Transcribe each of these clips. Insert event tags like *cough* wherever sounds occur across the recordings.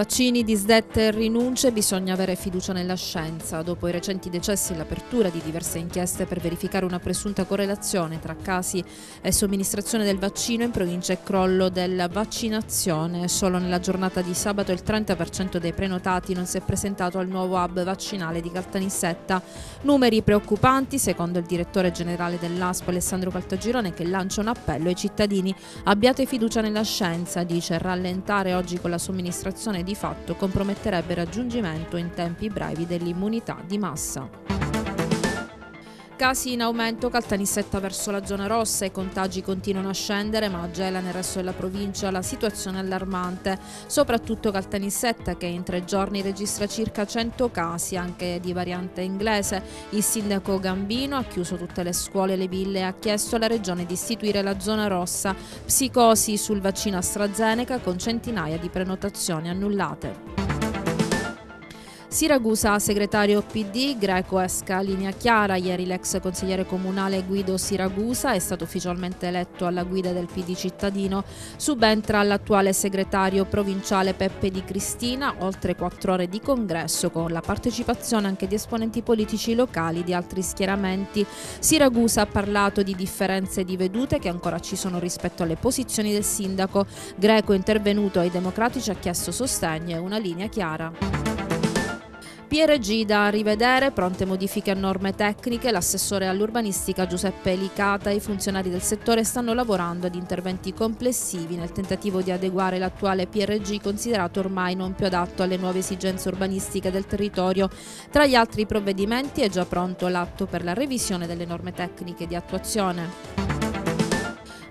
Vaccini, disdette e rinunce, bisogna avere fiducia nella scienza. Dopo i recenti decessi e l'apertura di diverse inchieste per verificare una presunta correlazione tra casi e somministrazione del vaccino in provincia e crollo della vaccinazione, solo nella giornata di sabato il 30% dei prenotati non si è presentato al nuovo hub vaccinale di Caltanissetta. Numeri preoccupanti, secondo il direttore generale dell'ASP Alessandro Caltagirone, che lancia un appello ai cittadini. Abbiate fiducia nella scienza, dice, rallentare oggi con la somministrazione di di fatto comprometterebbe il raggiungimento in tempi brevi dell'immunità di massa. Casi in aumento, Caltanissetta verso la zona rossa, i contagi continuano a scendere, ma a Gela nel resto della provincia la situazione è allarmante. Soprattutto Caltanissetta che in tre giorni registra circa 100 casi, anche di variante inglese. Il sindaco Gambino ha chiuso tutte le scuole e le ville e ha chiesto alla regione di istituire la zona rossa. Psicosi sul vaccino AstraZeneca con centinaia di prenotazioni annullate. Siracusa, segretario PD, Greco esca linea chiara. Ieri l'ex consigliere comunale Guido Siracusa è stato ufficialmente eletto alla guida del PD cittadino. Subentra l'attuale segretario provinciale Peppe Di Cristina, oltre quattro ore di congresso con la partecipazione anche di esponenti politici locali di altri schieramenti. Siracusa ha parlato di differenze di vedute che ancora ci sono rispetto alle posizioni del sindaco. Greco intervenuto ai democratici ha chiesto sostegno e una linea chiara. PRG da rivedere, pronte modifiche a norme tecniche, l'assessore all'urbanistica Giuseppe Licata e i funzionari del settore stanno lavorando ad interventi complessivi nel tentativo di adeguare l'attuale PRG considerato ormai non più adatto alle nuove esigenze urbanistiche del territorio. Tra gli altri provvedimenti è già pronto l'atto per la revisione delle norme tecniche di attuazione.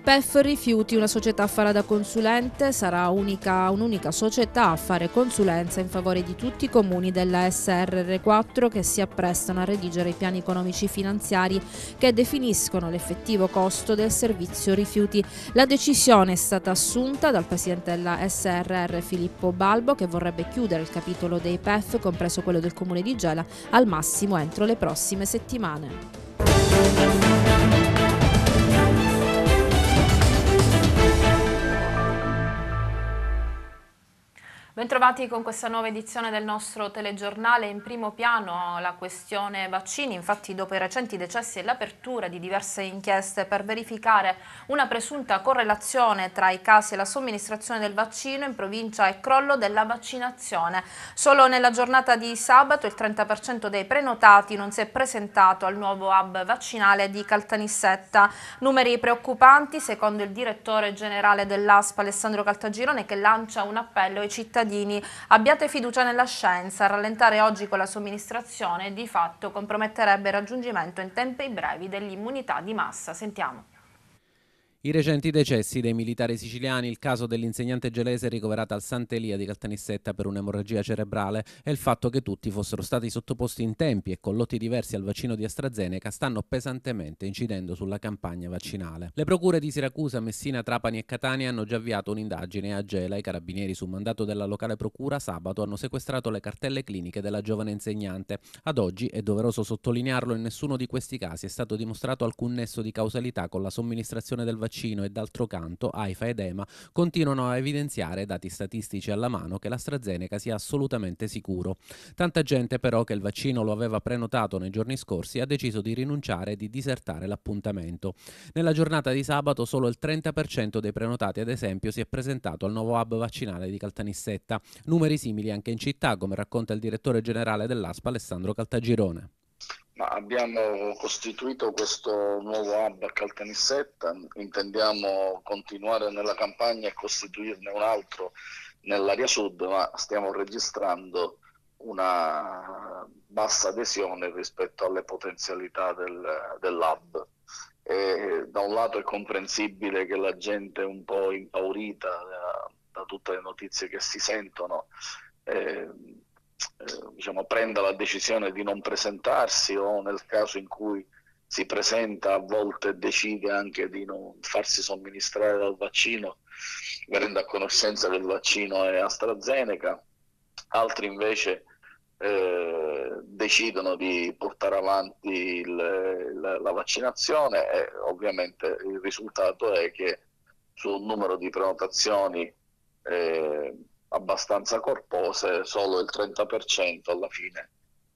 PEF Rifiuti, una società farà da consulente, sarà un'unica società a fare consulenza in favore di tutti i comuni della SRR4 che si apprestano a redigere i piani economici finanziari che definiscono l'effettivo costo del servizio rifiuti. La decisione è stata assunta dal presidente della SRR Filippo Balbo che vorrebbe chiudere il capitolo dei PEF, compreso quello del comune di Gela, al massimo entro le prossime settimane. Bentrovati con questa nuova edizione del nostro telegiornale. In primo piano la questione vaccini, infatti dopo i recenti decessi e l'apertura di diverse inchieste per verificare una presunta correlazione tra i casi e la somministrazione del vaccino in provincia e crollo della vaccinazione. Solo nella giornata di sabato il 30% dei prenotati non si è presentato al nuovo hub vaccinale di Caltanissetta. Numeri preoccupanti secondo il direttore generale dell'ASPA Alessandro Caltagirone che lancia un appello ai cittadini cittadini. Abbiate fiducia nella scienza, rallentare oggi con la somministrazione di fatto comprometterebbe il raggiungimento in tempi brevi dell'immunità di massa. Sentiamo. I recenti decessi dei militari siciliani, il caso dell'insegnante gelese ricoverata al Sant'Elia di Caltanissetta per un'emorragia cerebrale e il fatto che tutti fossero stati sottoposti in tempi e con lotti diversi al vaccino di AstraZeneca stanno pesantemente incidendo sulla campagna vaccinale. Le procure di Siracusa, Messina, Trapani e Catania hanno già avviato un'indagine a Gela. I carabinieri su mandato della locale procura sabato hanno sequestrato le cartelle cliniche della giovane insegnante. Ad oggi, è doveroso sottolinearlo, in nessuno di questi casi è stato dimostrato alcun nesso di causalità con la somministrazione del vaccino vaccino e d'altro canto AIFA ed EMA continuano a evidenziare, dati statistici alla mano, che l'AstraZeneca sia assolutamente sicuro. Tanta gente però che il vaccino lo aveva prenotato nei giorni scorsi ha deciso di rinunciare e di disertare l'appuntamento. Nella giornata di sabato solo il 30% dei prenotati ad esempio si è presentato al nuovo hub vaccinale di Caltanissetta, numeri simili anche in città come racconta il direttore generale dell'ASPA Alessandro Caltagirone. Ma abbiamo costituito questo nuovo hub a Caltanissetta, intendiamo continuare nella campagna e costituirne un altro nell'area sud, ma stiamo registrando una bassa adesione rispetto alle potenzialità del, dell'hub. E, da un lato è comprensibile che la gente è un po' impaurita da, eh, da tutte le notizie che si sentono. E, eh, eh, diciamo, prenda la decisione di non presentarsi o nel caso in cui si presenta a volte decide anche di non farsi somministrare dal vaccino, venendo a conoscenza che il vaccino è AstraZeneca, altri invece eh, decidono di portare avanti il, la, la vaccinazione e ovviamente il risultato è che su un numero di prenotazioni eh, abbastanza corpose, solo il 30% alla fine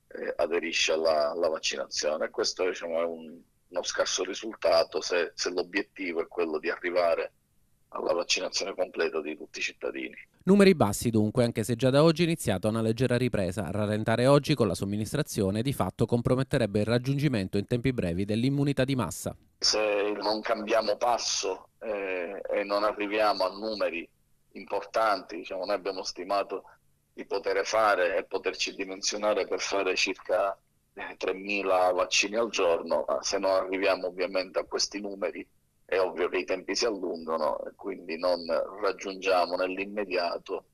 eh, aderisce alla, alla, vaccinazione. Questo diciamo, è un, uno scarso risultato se, se l'obiettivo è quello di arrivare alla vaccinazione completa di tutti i cittadini. Numeri bassi dunque, anche se già da oggi è iniziata una leggera ripresa. Rallentare oggi con la somministrazione di fatto comprometterebbe il raggiungimento in tempi brevi dell'immunità di massa. Se non cambiamo passo eh, e non arriviamo a numeri importanti, diciamo, noi abbiamo stimato di poter fare e poterci dimensionare per fare circa 3.000 eh, vaccini al giorno, se non arriviamo ovviamente a questi numeri è ovvio che i tempi si allungano e quindi non raggiungiamo nell'immediato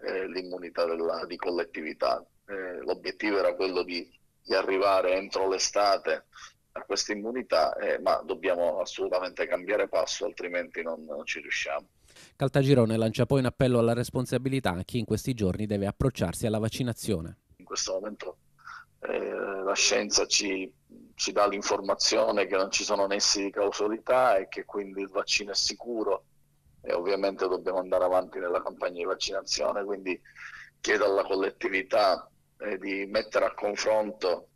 eh, l'immunità della, di collettività. Eh, l'obiettivo era quello di, di arrivare entro l'estate a questa immunità, eh, ma dobbiamo assolutamente cambiare passo, altrimenti non, non ci riusciamo. Caltagirone lancia poi un appello alla responsabilità a chi in questi giorni deve approcciarsi alla vaccinazione. In questo momento eh, la scienza ci, ci dà l'informazione che non ci sono nessi di causalità e che quindi il vaccino è sicuro e ovviamente dobbiamo andare avanti nella campagna di vaccinazione, quindi chiedo alla collettività eh, di mettere a confronto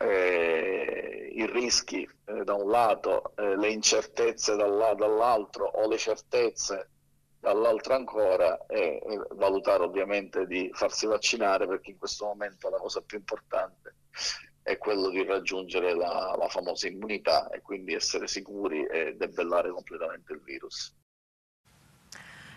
eh, i rischi eh, da un lato, eh, le incertezze dall'altro o le certezze dall'altro ancora e, e, valutare ovviamente di farsi vaccinare perché in questo momento la cosa più importante è quello di raggiungere la, la famosa immunità e quindi essere sicuri e debellare completamente il virus.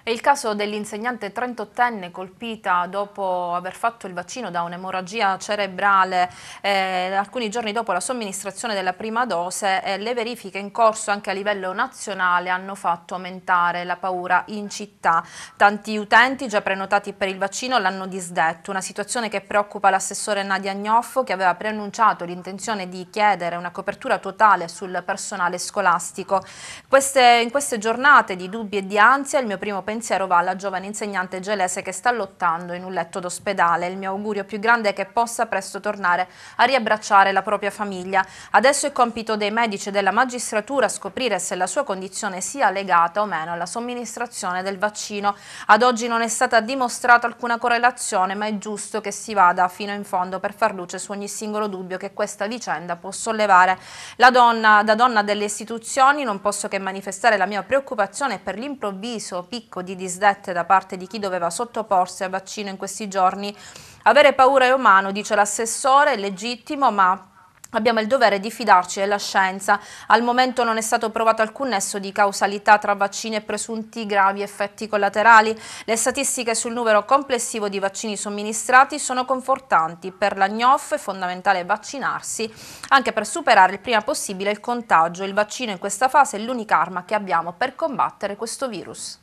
È il caso dell'insegnante 38enne colpita dopo aver fatto il vaccino da un'emorragia cerebrale eh, alcuni giorni dopo la somministrazione della prima dose. Eh, le verifiche in corso anche a livello nazionale hanno fatto aumentare la paura in città. Tanti utenti già prenotati per il vaccino l'hanno disdetto, una situazione che preoccupa l'assessore Nadia Gnoffo che aveva preannunciato l'intenzione di chiedere una copertura totale sul personale scolastico. Queste, in queste giornate di dubbi e di ansia il mio primo pensiero pensiero va alla giovane insegnante gelese che sta lottando in un letto d'ospedale. Il mio augurio più grande è che possa presto tornare a riabbracciare la propria famiglia. Adesso è compito dei medici e della magistratura scoprire se la sua condizione sia legata o meno alla somministrazione del vaccino. Ad oggi non è stata dimostrata alcuna correlazione, ma è giusto che si vada fino in fondo per far luce su ogni singolo dubbio che questa vicenda può sollevare. La donna, da donna delle istituzioni, non posso che manifestare la mia preoccupazione per l'improvviso picco di disdette da parte di chi doveva sottoporsi al vaccino in questi giorni. Avere paura è umano, dice l'assessore, è legittimo, ma Abbiamo il dovere di fidarci della scienza. Al momento non è stato provato alcun nesso di causalità tra vaccini e presunti gravi effetti collaterali. Le statistiche sul numero complessivo di vaccini somministrati sono confortanti. Per la GNOF è fondamentale vaccinarsi anche per superare il prima possibile il contagio. Il vaccino in questa fase è l'unica arma che abbiamo per combattere questo virus.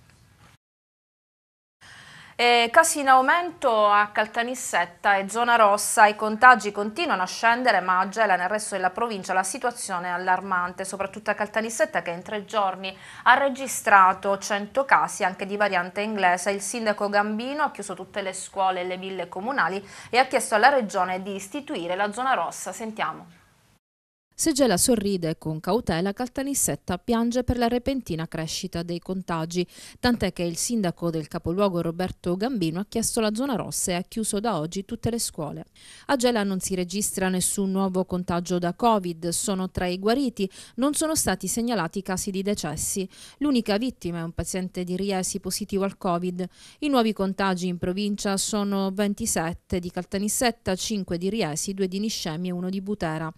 Eh, casi in aumento a Caltanissetta e zona rossa, i contagi continuano a scendere ma a Gela e nel resto della provincia la situazione è allarmante, soprattutto a Caltanissetta che in tre giorni ha registrato 100 casi anche di variante inglese. Il sindaco Gambino ha chiuso tutte le scuole e le ville comunali e ha chiesto alla regione di istituire la zona rossa. Sentiamo. Segela sorride con cautela, Caltanissetta piange per la repentina crescita dei contagi, tant'è che il sindaco del capoluogo Roberto Gambino ha chiesto la zona rossa e ha chiuso da oggi tutte le scuole. A Gela non si registra nessun nuovo contagio da Covid, sono tra i guariti, non sono stati segnalati casi di decessi. L'unica vittima è un paziente di Riesi positivo al Covid. I nuovi contagi in provincia sono 27 di Caltanissetta, 5 di Riesi, 2 di Niscemi e 1 di Butera.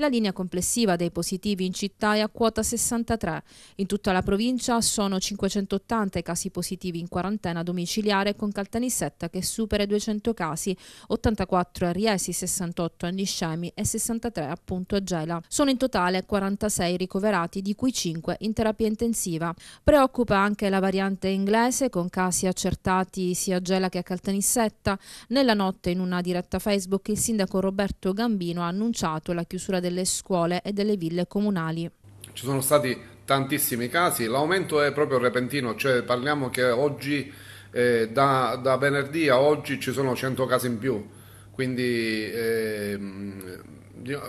La linea complessiva dei positivi in città è a quota 63. In tutta la provincia sono 580 i casi positivi in quarantena domiciliare con Caltanissetta che supera i 200 casi, 84 a Riesi, 68 a Niscemi e 63 appunto a Gela. Sono in totale 46 ricoverati, di cui 5 in terapia intensiva. Preoccupa anche la variante inglese con casi accertati sia a Gela che a Caltanissetta. Nella notte in una diretta Facebook il sindaco Roberto Gambino ha annunciato la chiusura del delle scuole e delle ville comunali. Ci sono stati tantissimi casi, l'aumento è proprio repentino, cioè parliamo che oggi, eh, da, da, venerdì a oggi ci sono 100 casi in più, quindi eh,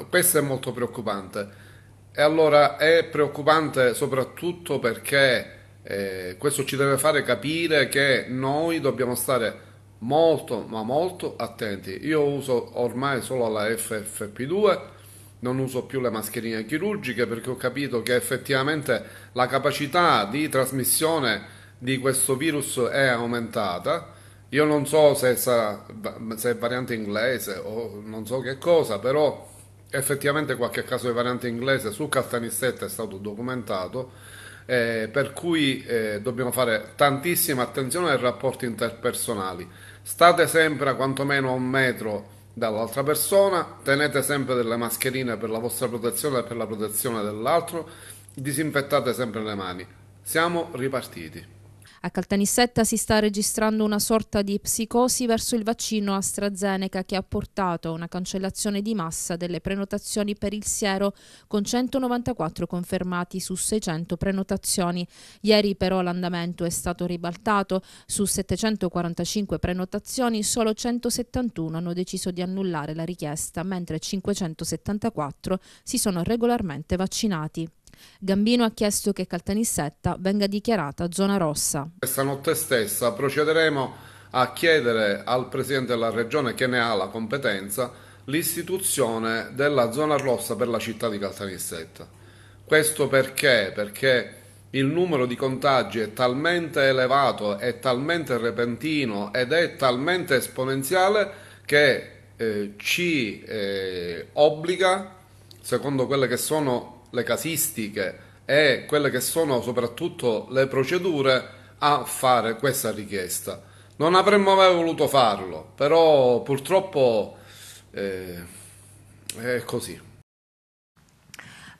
questo è molto preoccupante. E allora è preoccupante soprattutto perché eh, questo ci deve fare capire che noi dobbiamo stare molto ma molto attenti. Io uso ormai solo la FFP2 non uso più le mascherine chirurgiche perché ho capito che effettivamente la capacità di trasmissione di questo virus è aumentata. Io non so se, sarà, se è variante inglese o non so che cosa, però effettivamente qualche caso di variante inglese su Castanissetta è stato documentato. Eh, per cui eh, dobbiamo fare tantissima attenzione ai rapporti interpersonali. State sempre a quantomeno a un metro dall'altra persona, tenete sempre delle mascherine per la vostra protezione e per la protezione dell'altro, disinfettate sempre le mani. Siamo ripartiti. A Caltanissetta si sta registrando una sorta di psicosi verso il vaccino AstraZeneca che ha portato a una cancellazione di massa delle prenotazioni per il siero con 194 confermati su 600 prenotazioni. Ieri però l'andamento è stato ribaltato, su 745 prenotazioni solo 171 hanno deciso di annullare la richiesta, mentre 574 si sono regolarmente vaccinati. Gambino ha chiesto che Caltanissetta venga dichiarata zona rossa. Questa notte stessa procederemo a chiedere al Presidente della Regione che ne ha la competenza l'istituzione della zona rossa per la città di Caltanissetta. Questo perché? Perché il numero di contagi è talmente elevato, è talmente repentino ed è talmente esponenziale che eh, ci eh, obbliga, secondo quelle che sono le casistiche e quelle che sono soprattutto le procedure a fare questa richiesta. Non avremmo mai voluto farlo, però purtroppo eh, è così.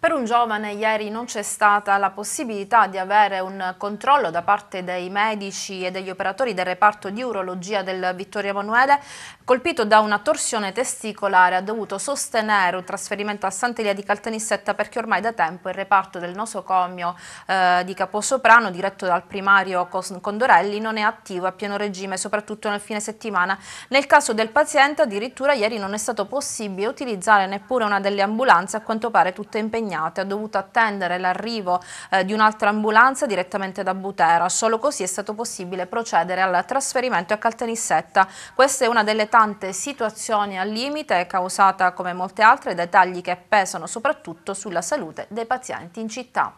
Per un giovane ieri non c'è stata la possibilità di avere un controllo da parte dei medici e degli operatori del reparto di urologia del Vittorio Emanuele, colpito da una torsione testicolare, ha dovuto sostenere un trasferimento a Sant'Elia di Caltanissetta perché ormai da tempo il reparto del nosocomio eh, di Caposoprano, diretto dal primario Condorelli, non è attivo a pieno regime, soprattutto nel fine settimana. Nel caso del paziente addirittura ieri non è stato possibile utilizzare neppure una delle ambulanze, a quanto pare tutte impegnate consegnate, ha dovuto attendere l'arrivo eh, di un'altra ambulanza direttamente da Butera. Solo così è stato possibile procedere al trasferimento a Caltanissetta. Questa è una delle tante situazioni al limite causata come molte altre dai tagli che pesano soprattutto sulla salute dei pazienti in città.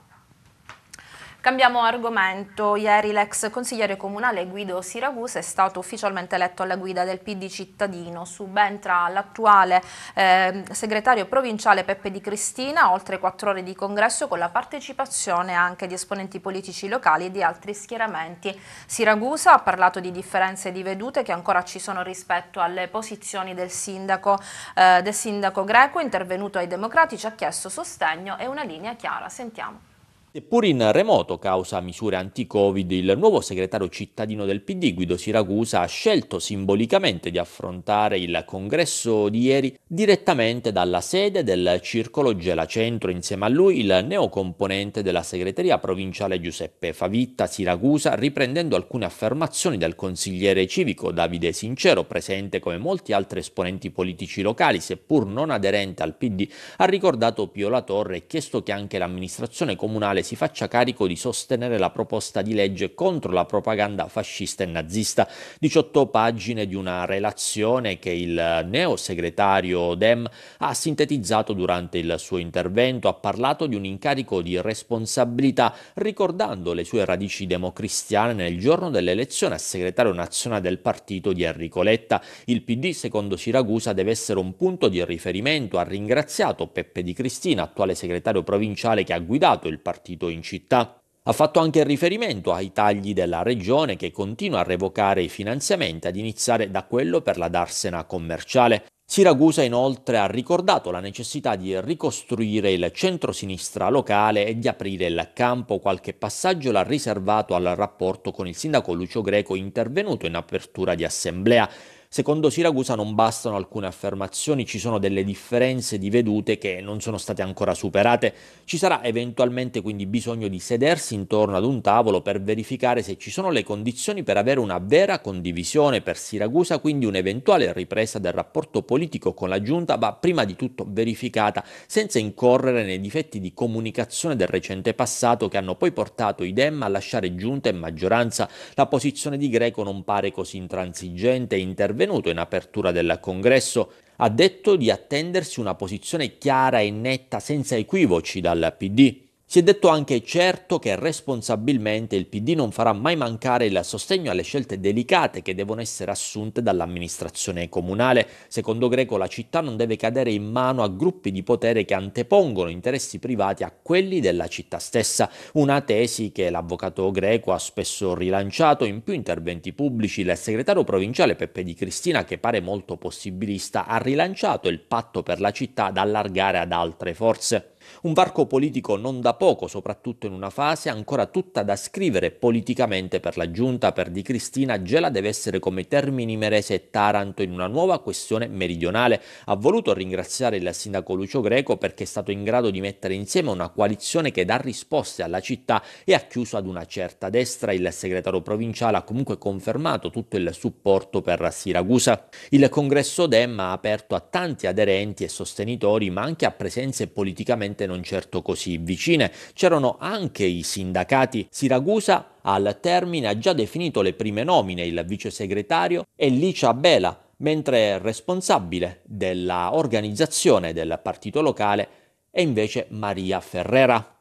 Cambiamo argomento. Ieri l'ex consigliere comunale Guido Siragusa è stato ufficialmente eletto alla guida del PD cittadino. Subentra l'attuale eh, segretario provinciale Peppe Di Cristina, oltre quattro ore di congresso con la partecipazione anche di esponenti politici locali e di altri schieramenti. Siragusa ha parlato di differenze di vedute che ancora ci sono rispetto alle posizioni del sindaco, eh, del sindaco greco, intervenuto ai democratici, ha chiesto sostegno e una linea chiara. Sentiamo. Eppure in remoto causa misure anti-Covid, il nuovo segretario cittadino del PD, Guido Siracusa, ha scelto simbolicamente di affrontare il congresso di ieri direttamente dalla sede del Circolo Gela Centro. insieme a lui il neocomponente della segreteria provinciale Giuseppe Favitta Siracusa, riprendendo alcune affermazioni del consigliere civico Davide Sincero, presente come molti altri esponenti politici locali, seppur non aderente al PD, ha ricordato Pio La Torre e chiesto che anche l'amministrazione comunale Nazionale si faccia carico di sostenere la proposta di legge contro la propaganda fascista e nazista. 18 pagine di una relazione che il neo segretario Dem ha sintetizzato durante il suo intervento. Ha parlato di un incarico di responsabilità, ricordando le sue radici democristiane nel giorno dell'elezione a segretario nazionale del partito di Enrico Letta. Il PD, secondo Siracusa, deve essere un punto di riferimento. Ha ringraziato Peppe Di Cristina, attuale segretario provinciale che ha guidato il partito dibattito in città. Ha fatto anche riferimento ai tagli della regione che continua a revocare i finanziamenti ad iniziare da quello per la darsena commerciale. Siracusa inoltre ha ricordato la necessità di ricostruire il centro-sinistra locale e di aprire il campo. Qualche passaggio l'ha riservato al rapporto con il sindaco Lucio Greco intervenuto in apertura di assemblea. Secondo Siracusa non bastano alcune affermazioni, ci sono delle differenze di vedute che non sono state ancora superate. Ci sarà eventualmente quindi bisogno di sedersi intorno ad un tavolo per verificare se ci sono le condizioni per avere una vera condivisione per Siracusa, quindi un'eventuale ripresa del rapporto politico con la giunta va prima di tutto verificata senza incorrere nei difetti di comunicazione del recente passato che hanno poi portato i Dem a lasciare giunta e maggioranza. La posizione di Greco non pare così intransigente e intervenuta intervenuto in apertura del congresso, ha detto di attendersi una posizione chiara e netta senza equivoci dal PD. Si è detto anche certo che responsabilmente il PD non farà mai mancare il sostegno alle scelte delicate che devono essere assunte dall'amministrazione comunale. Secondo Greco la città non deve cadere in mano a gruppi di potere che antepongono interessi privati a quelli della città stessa, una tesi che l'avvocato Greco ha spesso rilanciato in più interventi pubblici. Il segretario provinciale Peppe Di Cristina, che pare molto possibilista, ha rilanciato il patto per la città da allargare ad altre forze. Un varco politico non da poco, soprattutto in una fase ancora tutta da scrivere politicamente per la giunta per Di Cristina, Gela deve essere come Termini Merese e Taranto in una nuova questione meridionale. Ha voluto ringraziare il sindaco Lucio Greco perché è stato in grado di mettere insieme una coalizione che dà risposte alla città e ha chiuso ad una certa destra. Il segretario provinciale ha comunque confermato tutto il supporto per Siracusa. Il congresso DEM ha aperto a tanti aderenti e sostenitori, ma anche a presenze politicamente ovviamente non certo così vicine, c'erano anche i sindacati Siragusa al termine ha già definito le prime nomine, il vice segretario e Licia Abela, mentre responsabile dell'organizzazione del partito locale è invece Maria Ferrera.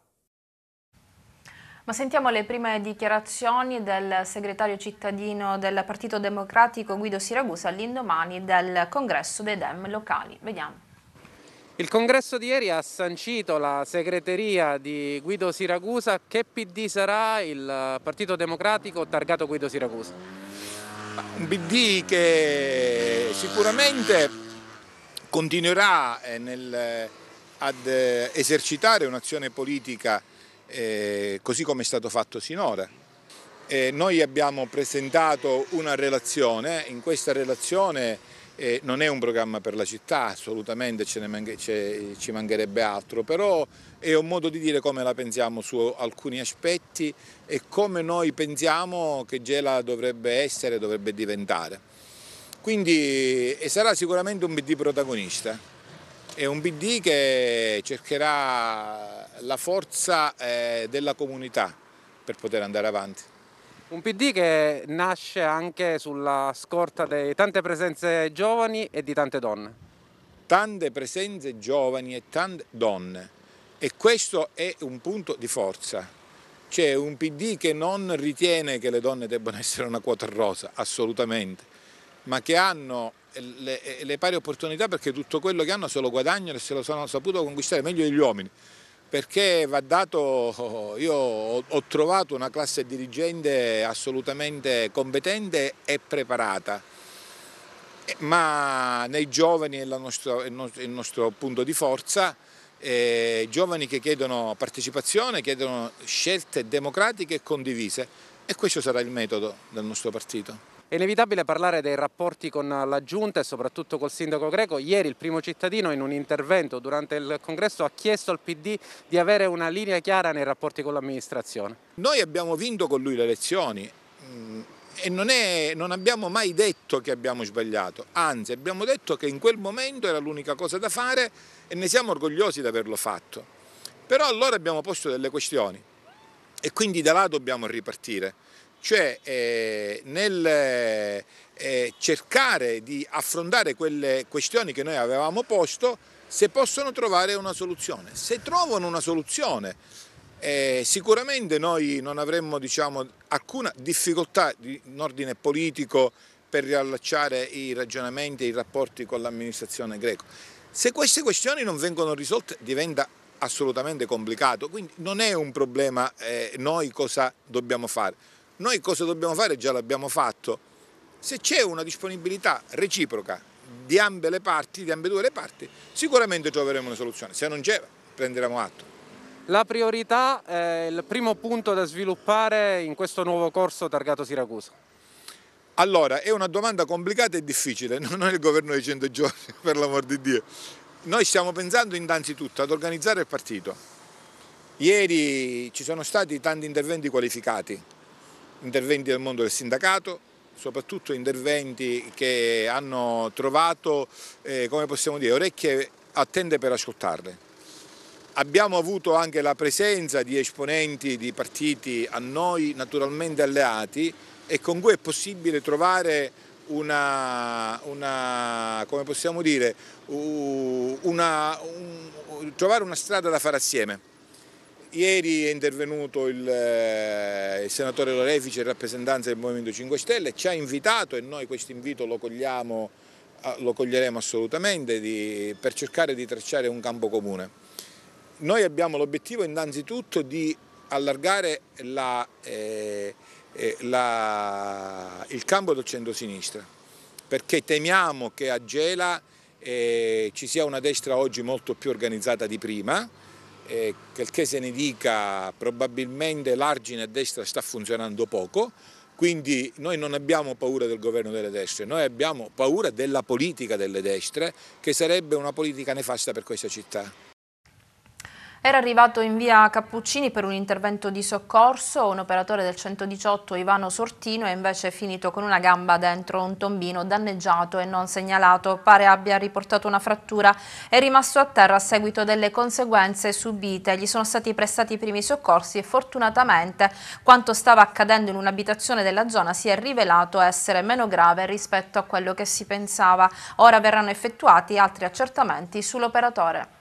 Ma sentiamo le prime dichiarazioni del segretario cittadino del Partito Democratico Guido Siragusa all'indomani del congresso dei Dem locali. Vediamo. Il congresso di ieri ha sancito la segreteria di Guido Siracusa. Che PD sarà il eh, Partito Democratico targato Guido Siracusa? Un PD che sicuramente continuerà eh, nel, eh, ad esercitare un'azione politica eh, così come è stato fatto sinora. Eh, noi abbiamo presentato una relazione, in questa relazione eh, non è un programma per la città, assolutamente manche, ci mancherebbe altro, però è un modo di dire come la pensiamo su alcuni aspetti e come noi pensiamo che Gela dovrebbe essere, dovrebbe diventare. Quindi sarà sicuramente un PD protagonista, è un PD che cercherà la forza eh, della comunità per poter andare avanti. Un PD che nasce anche sulla scorta di tante presenze giovani e di tante donne. Tante presenze giovani e tante donne e questo è un punto di forza. C'è un PD che non ritiene che le donne debbano essere una quota rosa, assolutamente, ma che hanno le, le pari opportunità perché tutto quello che hanno se lo guadagnano e se lo sono saputo conquistare meglio degli uomini perché va dato, *laughs* io ho trovato una classe dirigente assolutamente competente e preparata, eh, ma nei giovani è nostro, il nostro punto di forza, eh, giovani che chiedono partecipazione, chiedono scelte democratiche e condivise e questo sarà il metodo del nostro partito. È inevitabile parlare dei rapporti con la Giunta e soprattutto col Sindaco Greco. Ieri il primo cittadino in un intervento durante il congresso ha chiesto al PD di avere una linea chiara nei rapporti con l'amministrazione. Noi abbiamo vinto con lui le elezioni mm, e non, è, non, abbiamo mai detto che abbiamo sbagliato, anzi abbiamo detto che in quel momento era l'unica cosa da fare e ne siamo orgogliosi di averlo fatto. Però allora abbiamo posto delle questioni e quindi da là dobbiamo ripartire cioè eh, nel eh, cercare di affrontare quelle questioni che noi avevamo posto se possono trovare una soluzione. Se trovano una soluzione eh, sicuramente noi non avremmo diciamo, alcuna difficoltà in ordine politico per riallacciare i ragionamenti e i rapporti con l'amministrazione greco. Se queste questioni non vengono risolte diventa assolutamente complicato, quindi non è un problema eh, noi cosa dobbiamo fare. Noi cosa dobbiamo fare? Già l'abbiamo fatto. Se c'è una disponibilità reciproca di ambe le parti, di ambedue le parti, sicuramente troveremo una soluzione. Se non c'è, prenderemo atto. La priorità è il primo punto da sviluppare in questo nuovo corso targato Siracusa. Allora, è una domanda complicata e difficile, *laughs* non è il governo dei 100 giorni, *laughs* per l'amor di Dio. Noi stiamo pensando innanzitutto ad organizzare il partito. Ieri ci sono stati tanti interventi qualificati, interventi del mondo del sindacato, soprattutto interventi che hanno trovato, eh, come possiamo dire, orecchie attente per ascoltarle. Abbiamo avuto anche la presenza di esponenti di partiti a noi naturalmente alleati e con cui è possibile trovare una, una come possiamo dire, una, un, trovare una strada da fare assieme. Ieri è intervenuto il, eh, il senatore Lorefice in rappresentanza del Movimento 5 Stelle, ci ha invitato e noi questo invito lo, cogliamo, ah, lo coglieremo assolutamente di, per cercare di tracciare un campo comune. Noi abbiamo l'obiettivo innanzitutto di allargare la, eh, eh, la, il campo del centro-sinistra perché temiamo che a Gela eh, ci sia una destra oggi molto più organizzata di prima eh, quel che se ne dica probabilmente l'argine a destra sta funzionando poco, quindi noi non abbiamo paura del governo delle destre, noi abbiamo paura della politica delle destre che sarebbe una politica nefasta per questa città. Era arrivato in via Cappuccini per un intervento di soccorso, un operatore del 118 Ivano Sortino è invece finito con una gamba dentro un tombino danneggiato e non segnalato, pare abbia riportato una frattura, è rimasto a terra a seguito delle conseguenze subite, gli sono stati prestati i primi soccorsi e fortunatamente quanto stava accadendo in un'abitazione della zona si è rivelato essere meno grave rispetto a quello che si pensava, ora verranno effettuati altri accertamenti sull'operatore.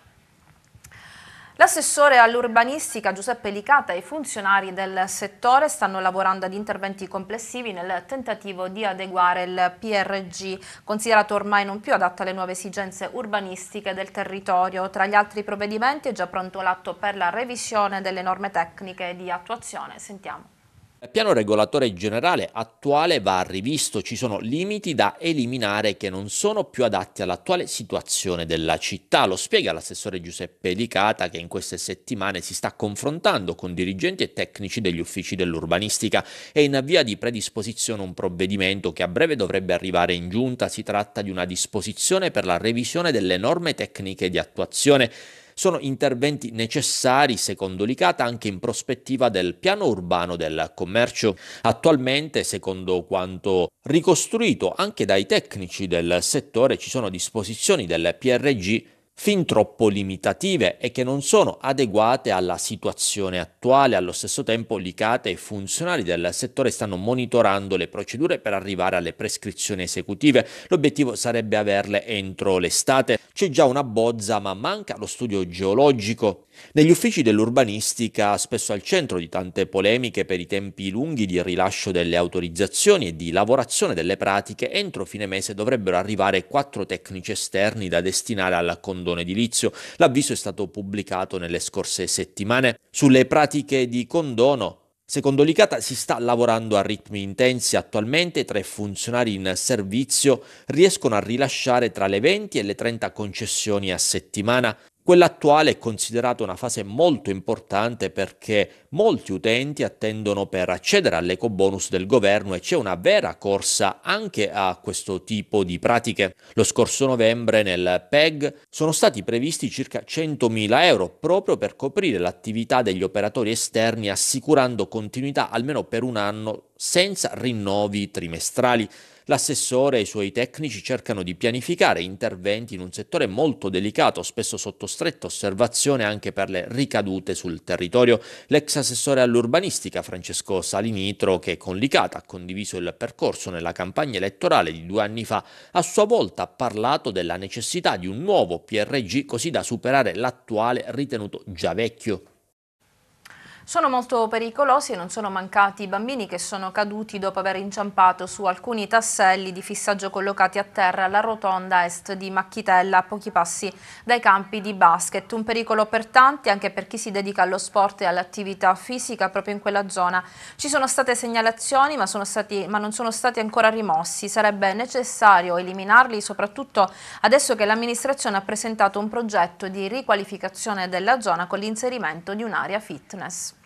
L'assessore all'urbanistica Giuseppe Licata e i funzionari del settore stanno lavorando ad interventi complessivi nel tentativo di adeguare il PRG, considerato ormai non più adatto alle nuove esigenze urbanistiche del territorio. Tra gli altri provvedimenti è già pronto l'atto per la revisione delle norme tecniche di attuazione. Sentiamo. Il piano regolatore generale attuale va rivisto, ci sono limiti da eliminare che non sono più adatti all'attuale situazione della città, lo spiega l'assessore Giuseppe Licata che in queste settimane si sta confrontando con dirigenti e tecnici degli uffici dell'urbanistica e in via di predisposizione un provvedimento che a breve dovrebbe arrivare in giunta, si tratta di una disposizione per la revisione delle norme tecniche di attuazione sono interventi necessari, secondo l'ICATA, anche in prospettiva del piano urbano del commercio. Attualmente, secondo quanto ricostruito anche dai tecnici del settore, ci sono disposizioni del PRG fin troppo limitative e che non sono adeguate alla situazione attuale, allo stesso tempo l'ICATE e i funzionari del settore stanno monitorando le procedure per arrivare alle prescrizioni esecutive, l'obiettivo sarebbe averle entro l'estate, c'è già una bozza ma manca lo studio geologico negli uffici dell'urbanistica, spesso al centro di tante polemiche per i tempi lunghi di rilascio delle autorizzazioni e di lavorazione delle pratiche, entro fine mese dovrebbero arrivare quattro tecnici esterni da destinare al condono edilizio. L'avviso è stato pubblicato nelle scorse settimane. Sulle pratiche di condono Secondo l'ICATA si sta lavorando a ritmi intensi, attualmente tre funzionari in servizio riescono a rilasciare tra le 20 e le 30 concessioni a settimana. Quella attuale è considerata una fase molto importante perché molti utenti attendono per accedere all'ecobonus del governo e c'è una vera corsa anche a questo tipo di pratiche. Lo scorso novembre nel PEG sono stati previsti circa 100.000 euro proprio per coprire l'attività degli operatori esterni assicurando continuità almeno per un anno senza rinnovi trimestrali. L'assessore e i suoi tecnici cercano di pianificare interventi in un settore molto delicato, spesso sotto stretta osservazione anche per le ricadute sul territorio. L'ex assessore all'urbanistica Francesco Salinitro, che con l'ICATA ha condiviso il percorso nella campagna elettorale di due anni fa, a sua volta ha parlato della necessità di un nuovo PRG così da superare l'attuale ritenuto già vecchio sono molto pericolosi e non sono mancati i bambini che sono caduti dopo aver inciampato su alcuni tasselli di fissaggio collocati a terra alla rotonda est di Macchitella a pochi passi dai campi di basket. Un pericolo per tanti anche per chi si dedica allo sport e all'attività fisica proprio in quella zona. Ci sono state segnalazioni ma, sono stati, ma non sono stati ancora rimossi. Sarebbe necessario eliminarli soprattutto adesso che l'amministrazione ha presentato un progetto di riqualificazione della zona con l'inserimento di un'area fitness.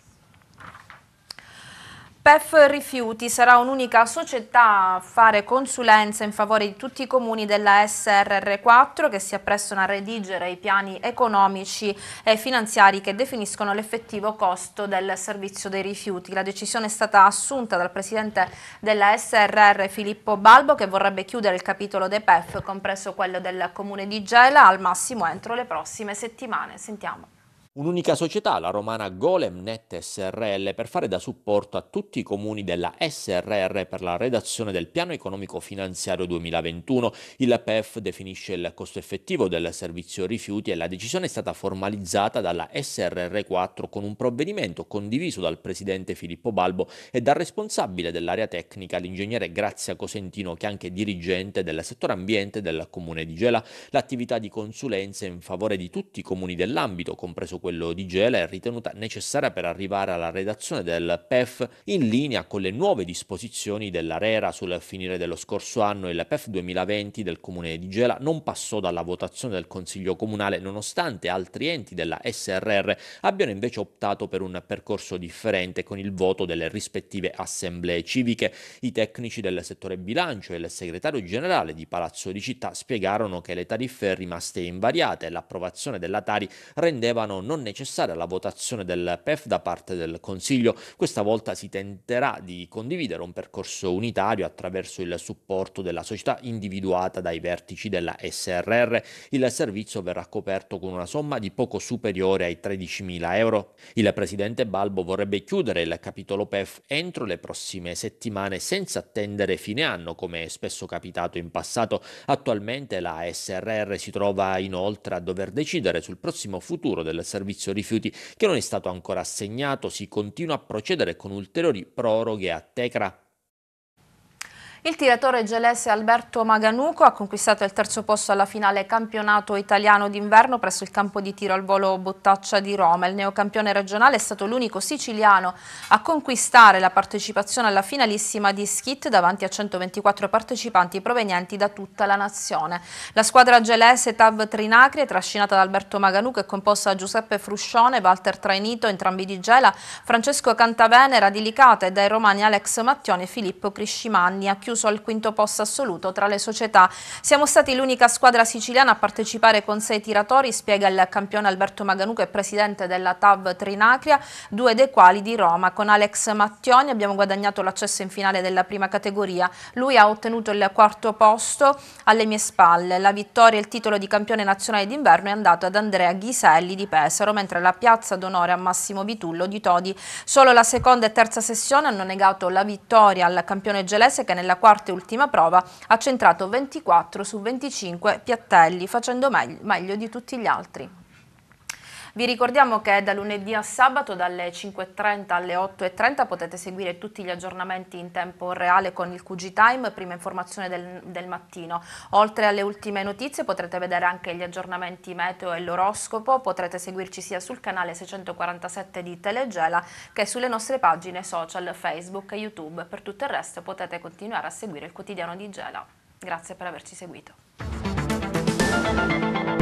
PEF Rifiuti sarà un'unica società a fare consulenza in favore di tutti i comuni della SRR4 che si apprestano a redigere i piani economici e finanziari che definiscono l'effettivo costo del servizio dei rifiuti. La decisione è stata assunta dal presidente della SRR Filippo Balbo che vorrebbe chiudere il capitolo dei PEF compreso quello del comune di Gela al massimo entro le prossime settimane. Sentiamo. Un'unica società, la romana Golem Net SRL, per fare da supporto a tutti i comuni della SRR per la redazione del piano economico finanziario 2021. Il PEF definisce il costo effettivo del servizio rifiuti e la decisione è stata formalizzata dalla SRR4 con un provvedimento condiviso dal presidente Filippo Balbo e dal responsabile dell'area tecnica, l'ingegnere Grazia Cosentino, che è anche dirigente del settore ambiente del comune di Gela. L'attività di consulenza in favore di tutti i comuni dell'ambito, compreso quello di Gela, è ritenuta necessaria per arrivare alla redazione del PEF in linea con le nuove disposizioni dell'ARERA sul finire dello scorso anno. Il PEF 2020 del comune di Gela non passò dalla votazione del Consiglio comunale nonostante altri enti della SRR abbiano invece optato per un percorso differente con il voto delle rispettive assemblee civiche. I tecnici del settore bilancio e il segretario generale di Palazzo di Città spiegarono che le tariffe rimaste invariate e l'approvazione della Tari rendevano non non necessaria la votazione del PEF da parte del Consiglio. Questa volta si tenterà di condividere un percorso unitario attraverso il supporto della società individuata dai vertici della SRR. Il servizio verrà coperto con una somma di poco superiore ai 13.000 euro. Il presidente Balbo vorrebbe chiudere il capitolo PEF entro le prossime settimane senza attendere fine anno come è spesso capitato in passato. Attualmente la SRR si trova inoltre a dover decidere sul prossimo futuro del servizio servizio rifiuti che non è stato ancora assegnato, si continua a procedere con ulteriori proroghe a Tecra il tiratore gelese Alberto Maganuco ha conquistato il terzo posto alla finale campionato italiano d'inverno presso il campo di tiro al volo Bottaccia di Roma. Il neocampione regionale è stato l'unico siciliano a conquistare la partecipazione alla finalissima di skit davanti a 124 partecipanti provenienti da tutta la nazione. La squadra gelese Tab Trinacri, trascinata da Alberto Maganuco, è composta da Giuseppe Fruscione, Walter Trainito, entrambi di Gela, Francesco Cantavenera di Licata e dai romani Alex Mattioni e Filippo Criscimanni. Ha chiuso chiuso al quinto posto assoluto tra le società. Siamo stati l'unica squadra siciliana a partecipare con sei tiratori, spiega il campione Alberto Maganuco e presidente della TAV Trinacria, due dei quali di Roma. Con Alex Mattioni abbiamo guadagnato l'accesso in finale della prima categoria. Lui ha ottenuto il quarto posto alle mie spalle. La vittoria e il titolo di campione nazionale d'inverno è andato ad Andrea Ghiselli di Pesaro, mentre la piazza d'onore a Massimo Vitullo di Todi. Solo la seconda e terza sessione hanno negato la vittoria al campione gelese che nella quarta e ultima prova ha centrato 24 su 25 piattelli, facendo meglio di tutti gli altri. Vi ricordiamo che da lunedì a sabato dalle 5.30 alle 8.30 potete seguire tutti gli aggiornamenti in tempo reale con il QG Time, prima informazione del, del mattino. Oltre alle ultime notizie potrete vedere anche gli aggiornamenti meteo e l'oroscopo, potrete seguirci sia sul canale 647 di Telegela che sulle nostre pagine social Facebook e YouTube. Per tutto il resto potete continuare a seguire il quotidiano di Gela. Grazie per averci seguito.